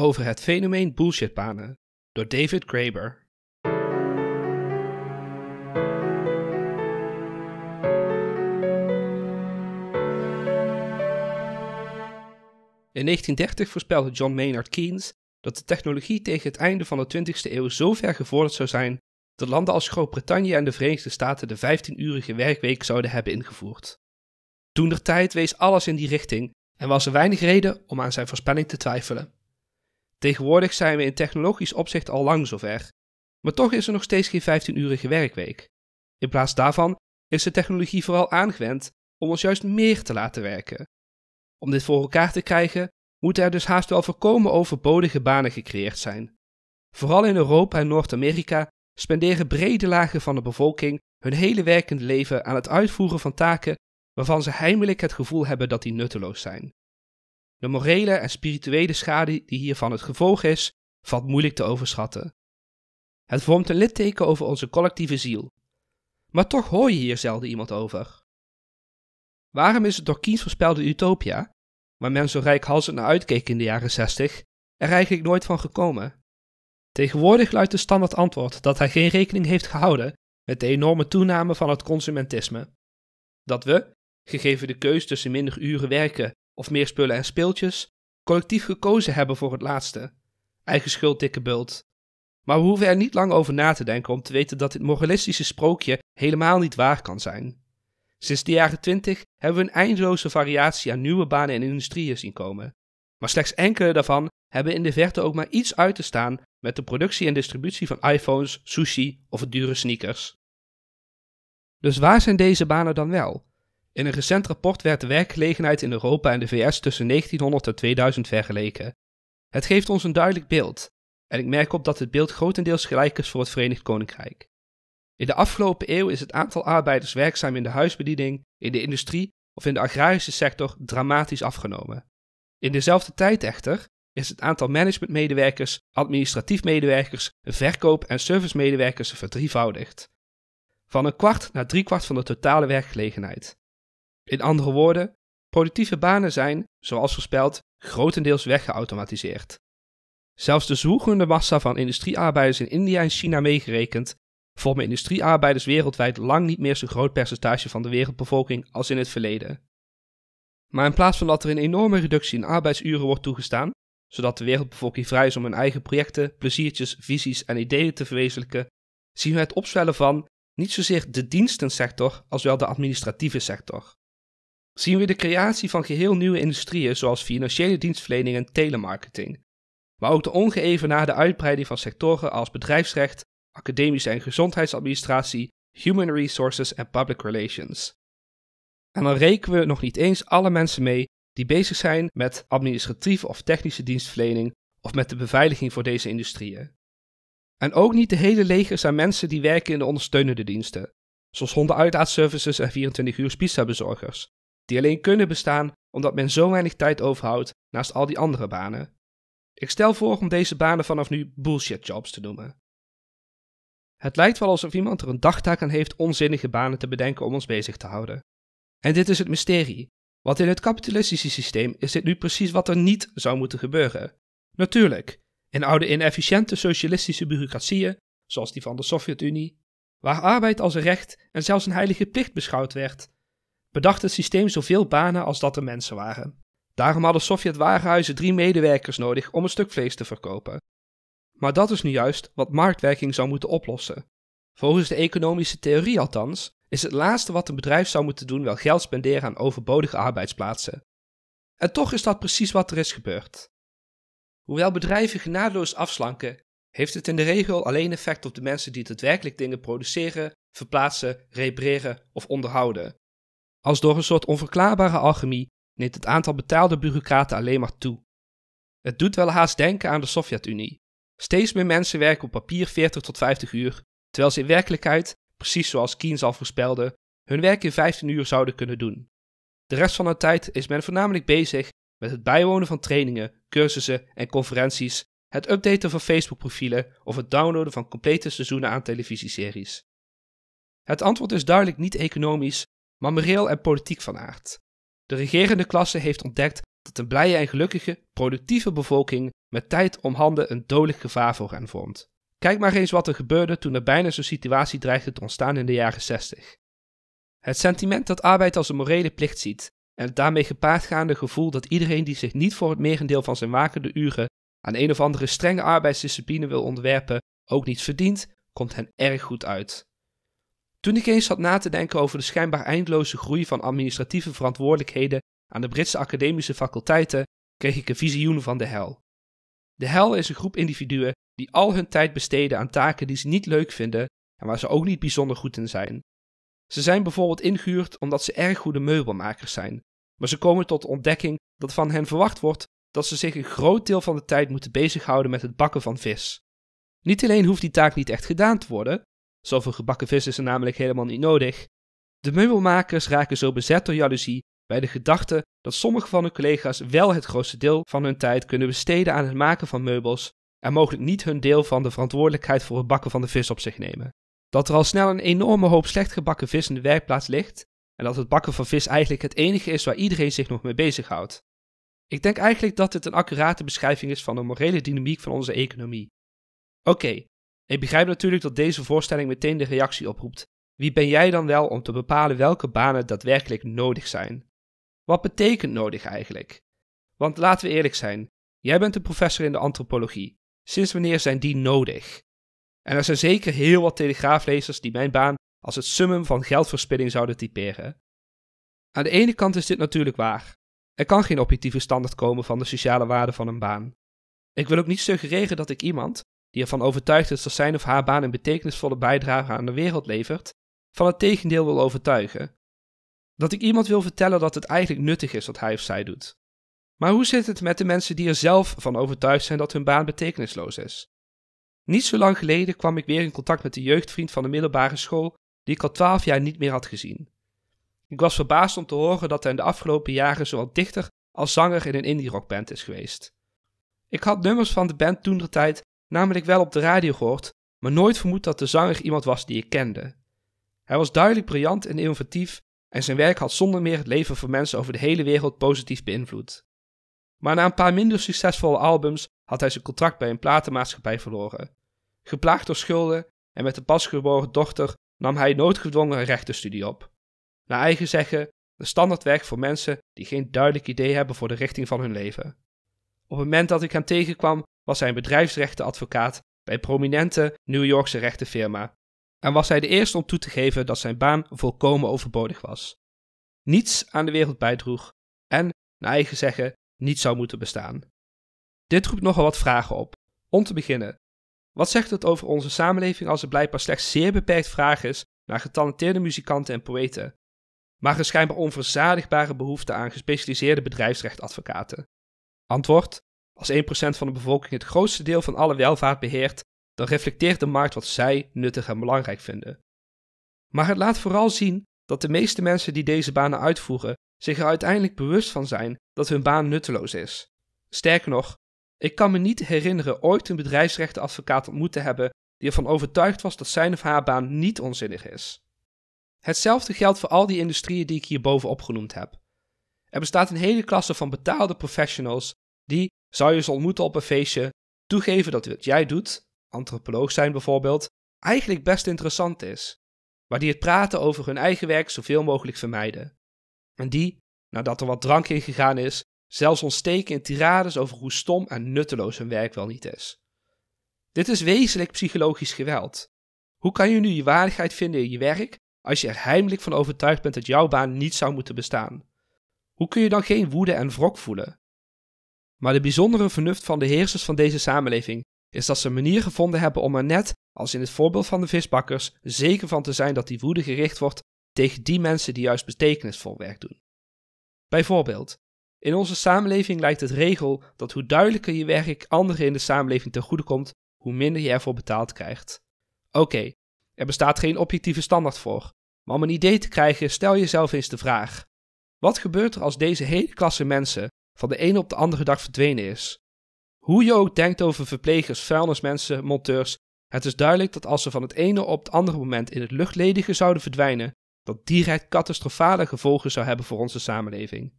over het fenomeen bullshitbanen door David Graeber. In 1930 voorspelde John Maynard Keynes dat de technologie tegen het einde van de 20e eeuw zo ver gevorderd zou zijn dat landen als Groot-Brittannië en de Verenigde Staten de 15-urige werkweek zouden hebben ingevoerd. Toen der tijd wees alles in die richting en was er weinig reden om aan zijn voorspelling te twijfelen. Tegenwoordig zijn we in technologisch opzicht al lang zover, maar toch is er nog steeds geen 15-urige werkweek. In plaats daarvan is de technologie vooral aangewend om ons juist meer te laten werken. Om dit voor elkaar te krijgen, moeten er dus haast wel voorkomen overbodige banen gecreëerd zijn. Vooral in Europa en Noord-Amerika spenderen brede lagen van de bevolking hun hele werkend leven aan het uitvoeren van taken waarvan ze heimelijk het gevoel hebben dat die nutteloos zijn. De morele en spirituele schade die hiervan het gevolg is, valt moeilijk te overschatten. Het vormt een litteken over onze collectieve ziel. Maar toch hoor je hier zelden iemand over. Waarom is het door Kiens voorspelde utopia, waar men zo rijkhalsend naar uitkeek in de jaren zestig, er eigenlijk nooit van gekomen? Tegenwoordig luidt de standaard antwoord dat hij geen rekening heeft gehouden met de enorme toename van het consumentisme. Dat we, gegeven de keus tussen minder uren werken of meer spullen en speeltjes, collectief gekozen hebben voor het laatste. Eigen schuld, dikke bult. Maar we hoeven er niet lang over na te denken om te weten dat dit moralistische sprookje helemaal niet waar kan zijn. Sinds de jaren twintig hebben we een eindeloze variatie aan nieuwe banen en industrieën zien komen. Maar slechts enkele daarvan hebben in de verte ook maar iets uit te staan met de productie en distributie van iPhones, sushi of dure sneakers. Dus waar zijn deze banen dan wel? In een recent rapport werd de werkgelegenheid in Europa en de VS tussen 1900 en 2000 vergeleken. Het geeft ons een duidelijk beeld, en ik merk op dat het beeld grotendeels gelijk is voor het Verenigd Koninkrijk. In de afgelopen eeuw is het aantal arbeiders werkzaam in de huisbediening, in de industrie of in de agrarische sector dramatisch afgenomen. In dezelfde tijd echter is het aantal managementmedewerkers, administratief medewerkers, verkoop- en servicemedewerkers verdrievoudigd. Van een kwart naar driekwart van de totale werkgelegenheid. In andere woorden, productieve banen zijn, zoals voorspeld, grotendeels weggeautomatiseerd. Zelfs de zwoegende massa van industriearbeiders in India en China meegerekend, vormen industriearbeiders wereldwijd lang niet meer zo'n groot percentage van de wereldbevolking als in het verleden. Maar in plaats van dat er een enorme reductie in arbeidsuren wordt toegestaan, zodat de wereldbevolking vrij is om hun eigen projecten, pleziertjes, visies en ideeën te verwezenlijken, zien we het opzwellen van niet zozeer de dienstensector als wel de administratieve sector zien we de creatie van geheel nieuwe industrieën zoals financiële dienstverlening en telemarketing, maar ook de ongeëvenaarde uitbreiding van sectoren als bedrijfsrecht, academische en gezondheidsadministratie, human resources en public relations. En dan rekenen we nog niet eens alle mensen mee die bezig zijn met administratieve of technische dienstverlening of met de beveiliging voor deze industrieën. En ook niet de hele legers aan mensen die werken in de ondersteunende diensten, zoals hondenuitlaatservices en 24 uur pizza bezorgers, die alleen kunnen bestaan omdat men zo weinig tijd overhoudt naast al die andere banen. Ik stel voor om deze banen vanaf nu bullshit jobs te noemen. Het lijkt wel alsof iemand er een dagtaak aan heeft onzinnige banen te bedenken om ons bezig te houden. En dit is het mysterie, want in het kapitalistische systeem is dit nu precies wat er niet zou moeten gebeuren. Natuurlijk, in oude inefficiënte socialistische bureaucratieën, zoals die van de Sovjet-Unie, waar arbeid als een recht en zelfs een heilige plicht beschouwd werd, bedacht het systeem zoveel banen als dat er mensen waren. Daarom hadden Sovjet-warenhuizen drie medewerkers nodig om een stuk vlees te verkopen. Maar dat is nu juist wat marktwerking zou moeten oplossen. Volgens de economische theorie althans, is het laatste wat een bedrijf zou moeten doen wel geld spenderen aan overbodige arbeidsplaatsen. En toch is dat precies wat er is gebeurd. Hoewel bedrijven genadeloos afslanken, heeft het in de regel alleen effect op de mensen die daadwerkelijk dingen produceren, verplaatsen, repareren of onderhouden. Als door een soort onverklaarbare alchemie neemt het aantal betaalde bureaucraten alleen maar toe. Het doet wel haast denken aan de Sovjet-Unie. Steeds meer mensen werken op papier 40 tot 50 uur, terwijl ze in werkelijkheid, precies zoals Keynes al voorspelde, hun werk in 15 uur zouden kunnen doen. De rest van de tijd is men voornamelijk bezig met het bijwonen van trainingen, cursussen en conferenties, het updaten van Facebook-profielen of het downloaden van complete seizoenen aan televisieseries. Het antwoord is duidelijk niet economisch moreel en politiek van aard. De regerende klasse heeft ontdekt dat een blije en gelukkige, productieve bevolking met tijd om handen een dodelijk gevaar voor hen vormt. Kijk maar eens wat er gebeurde toen er bijna zo'n situatie dreigde te ontstaan in de jaren 60. Het sentiment dat arbeid als een morele plicht ziet en het daarmee gepaardgaande gevoel dat iedereen die zich niet voor het merendeel van zijn wakende uren aan een of andere strenge arbeidsdiscipline wil onderwerpen, ook niets verdient, komt hen erg goed uit. Toen ik eens had na te denken over de schijnbaar eindeloze groei van administratieve verantwoordelijkheden aan de Britse academische faculteiten, kreeg ik een visioen van de hel. De hel is een groep individuen die al hun tijd besteden aan taken die ze niet leuk vinden en waar ze ook niet bijzonder goed in zijn. Ze zijn bijvoorbeeld ingehuurd omdat ze erg goede meubelmakers zijn, maar ze komen tot de ontdekking dat van hen verwacht wordt dat ze zich een groot deel van de tijd moeten bezighouden met het bakken van vis. Niet alleen hoeft die taak niet echt gedaan te worden, Zoveel gebakken vis is er namelijk helemaal niet nodig. De meubelmakers raken zo bezet door jaloezie bij de gedachte dat sommige van hun collega's wel het grootste deel van hun tijd kunnen besteden aan het maken van meubels en mogelijk niet hun deel van de verantwoordelijkheid voor het bakken van de vis op zich nemen. Dat er al snel een enorme hoop slecht gebakken vis in de werkplaats ligt en dat het bakken van vis eigenlijk het enige is waar iedereen zich nog mee bezighoudt. Ik denk eigenlijk dat dit een accurate beschrijving is van de morele dynamiek van onze economie. Oké, ik begrijp natuurlijk dat deze voorstelling meteen de reactie oproept. Wie ben jij dan wel om te bepalen welke banen daadwerkelijk nodig zijn? Wat betekent nodig eigenlijk? Want laten we eerlijk zijn, jij bent een professor in de antropologie. Sinds wanneer zijn die nodig? En er zijn zeker heel wat telegraaflezers die mijn baan als het summum van geldverspilling zouden typeren. Aan de ene kant is dit natuurlijk waar. Er kan geen objectieve standaard komen van de sociale waarde van een baan. Ik wil ook niet suggereren dat ik iemand, die ervan overtuigd is dat zijn of haar baan een betekenisvolle bijdrage aan de wereld levert, van het tegendeel wil overtuigen. Dat ik iemand wil vertellen dat het eigenlijk nuttig is wat hij of zij doet. Maar hoe zit het met de mensen die er zelf van overtuigd zijn dat hun baan betekenisloos is? Niet zo lang geleden kwam ik weer in contact met de jeugdvriend van de middelbare school, die ik al twaalf jaar niet meer had gezien. Ik was verbaasd om te horen dat hij in de afgelopen jaren zowel dichter als zanger in een indie rockband is geweest. Ik had nummers van de band toen de tijd namelijk wel op de radio gehoord, maar nooit vermoed dat de zanger iemand was die ik kende. Hij was duidelijk briljant en innovatief en zijn werk had zonder meer het leven van mensen over de hele wereld positief beïnvloed. Maar na een paar minder succesvolle albums had hij zijn contract bij een platenmaatschappij verloren. Geplaagd door schulden en met de pasgeboren dochter nam hij noodgedwongen een rechtenstudie op. Naar eigen zeggen, de standaardweg voor mensen die geen duidelijk idee hebben voor de richting van hun leven. Op het moment dat ik hem tegenkwam, was hij bedrijfsrechtenadvocaat bij een prominente New Yorkse rechtenfirma en was hij de eerste om toe te geven dat zijn baan volkomen overbodig was. Niets aan de wereld bijdroeg en, naar eigen zeggen, niet zou moeten bestaan. Dit roept nogal wat vragen op. Om te beginnen, wat zegt het over onze samenleving als er blijkbaar slechts zeer beperkt vraag is naar getalenteerde muzikanten en poëten, maar een schijnbaar onverzadigbare behoefte aan gespecialiseerde bedrijfsrechtadvocaten? Antwoord: als 1% van de bevolking het grootste deel van alle welvaart beheert, dan reflecteert de markt wat zij nuttig en belangrijk vinden. Maar het laat vooral zien dat de meeste mensen die deze banen uitvoeren zich er uiteindelijk bewust van zijn dat hun baan nutteloos is. Sterker nog, ik kan me niet herinneren ooit een bedrijfsrechtenadvocaat ontmoet te hebben die ervan overtuigd was dat zijn of haar baan niet onzinnig is. Hetzelfde geldt voor al die industrieën die ik hierboven opgenoemd heb. Er bestaat een hele klasse van betaalde professionals die, zou je ze ontmoeten op een feestje, toegeven dat wat jij doet, antropoloog zijn bijvoorbeeld, eigenlijk best interessant is, maar die het praten over hun eigen werk zoveel mogelijk vermijden. En die, nadat er wat drank in gegaan is, zelfs ontsteken in tirades over hoe stom en nutteloos hun werk wel niet is. Dit is wezenlijk psychologisch geweld. Hoe kan je nu je waardigheid vinden in je werk als je er heimelijk van overtuigd bent dat jouw baan niet zou moeten bestaan? Hoe kun je dan geen woede en wrok voelen? Maar de bijzondere vernuft van de heersers van deze samenleving is dat ze een manier gevonden hebben om er net, als in het voorbeeld van de visbakkers, zeker van te zijn dat die woede gericht wordt tegen die mensen die juist betekenisvol werk doen. Bijvoorbeeld, in onze samenleving lijkt het regel dat hoe duidelijker je werk anderen in de samenleving ten goede komt, hoe minder je ervoor betaald krijgt. Oké, er bestaat geen objectieve standaard voor, maar om een idee te krijgen, stel jezelf eens de vraag: wat gebeurt er als deze hele klasse mensen van de ene op de andere dag verdwenen is. Hoe je ook denkt over verplegers, vuilnismensen, monteurs, het is duidelijk dat als ze van het ene op het andere moment in het luchtledige zouden verdwijnen, dat direct catastrofale gevolgen zou hebben voor onze samenleving.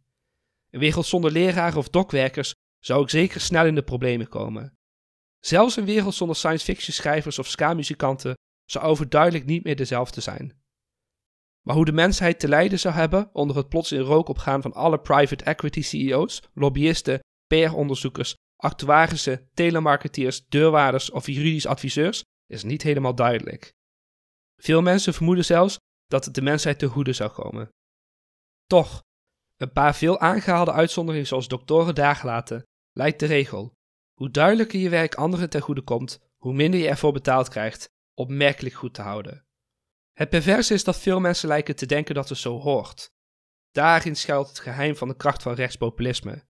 Een wereld zonder leraren of dokwerkers zou ik zeker snel in de problemen komen. Zelfs een wereld zonder science fiction schrijvers of ska-muzikanten zou overduidelijk niet meer dezelfde zijn. Maar hoe de mensheid te lijden zou hebben onder het plots in rook opgaan van alle private equity CEO's, lobbyisten, PR-onderzoekers, actuarissen, telemarketeers, deurwaarders of juridisch adviseurs is niet helemaal duidelijk. Veel mensen vermoeden zelfs dat het de mensheid te goede zou komen. Toch, een paar veel aangehaalde uitzonderingen zoals doktoren daglaten, lijkt de regel. Hoe duidelijker je werk anderen ten goede komt, hoe minder je ervoor betaald krijgt, opmerkelijk goed te houden. Het perverse is dat veel mensen lijken te denken dat het zo hoort. Daarin schuilt het geheim van de kracht van rechtspopulisme.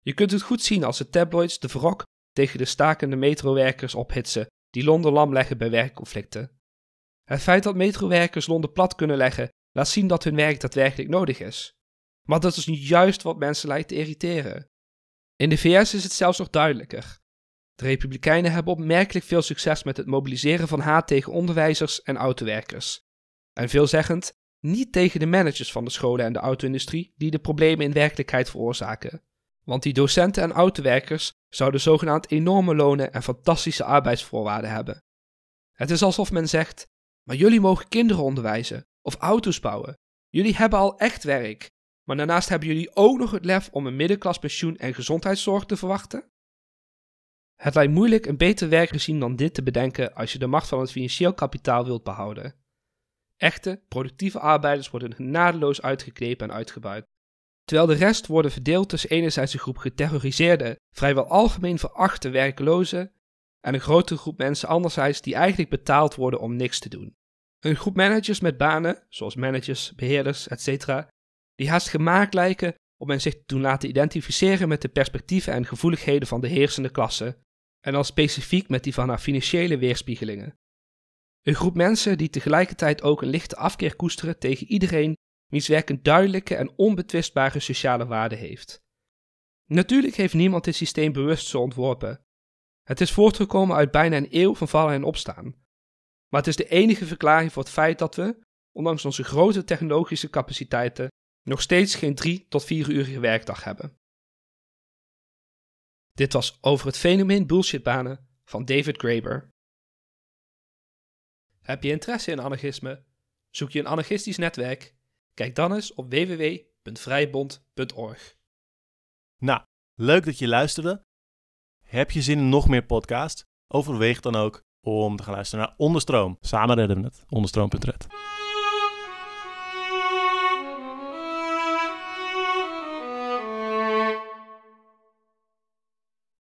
Je kunt het goed zien als de tabloids de wrok tegen de stakende metrowerkers ophitsen die Londen lam leggen bij werkconflicten. Het feit dat metrowerkers Londen plat kunnen leggen laat zien dat hun werk daadwerkelijk nodig is. Maar dat is niet juist wat mensen lijkt te irriteren. In de VS is het zelfs nog duidelijker. De Republikeinen hebben opmerkelijk veel succes met het mobiliseren van haat tegen onderwijzers en autowerkers. En veelzeggend, niet tegen de managers van de scholen en de auto-industrie die de problemen in werkelijkheid veroorzaken. Want die docenten en autowerkers zouden zogenaamd enorme lonen en fantastische arbeidsvoorwaarden hebben. Het is alsof men zegt: Maar jullie mogen kinderen onderwijzen of auto's bouwen. Jullie hebben al echt werk. Maar daarnaast hebben jullie ook nog het lef om een middenklas pensioen en gezondheidszorg te verwachten? Het lijkt moeilijk een beter werkregime dan dit te bedenken als je de macht van het financieel kapitaal wilt behouden. Echte, productieve arbeiders worden genadeloos uitgeknepen en uitgebuit, terwijl de rest worden verdeeld tussen enerzijds een groep geterroriseerde, vrijwel algemeen verachte werklozen en een grotere groep mensen anderzijds die eigenlijk betaald worden om niks te doen. Een groep managers met banen, zoals managers, beheerders, etc., die haast gemaakt lijken om hen zich te doen laten identificeren met de perspectieven en gevoeligheden van de heersende klasse, en dan specifiek met die van haar financiële weerspiegelingen. Een groep mensen die tegelijkertijd ook een lichte afkeer koesteren tegen iedereen wiens werk een duidelijke en onbetwistbare sociale waarde heeft. Natuurlijk heeft niemand dit systeem bewust zo ontworpen. Het is voortgekomen uit bijna een eeuw van vallen en opstaan. Maar het is de enige verklaring voor het feit dat we, ondanks onze grote technologische capaciteiten, nog steeds geen drie tot vier uurige werkdag hebben. Dit was over het fenomeen bullshitbanen van David Graeber. Heb je interesse in anarchisme? Zoek je een anarchistisch netwerk? Kijk dan eens op www.vrijbond.org. Nou, leuk dat je luisterde. Heb je zin in nog meer podcast? Overweeg dan ook om te gaan luisteren naar Onderstroom. Samen redden we het. Onderstroom.red.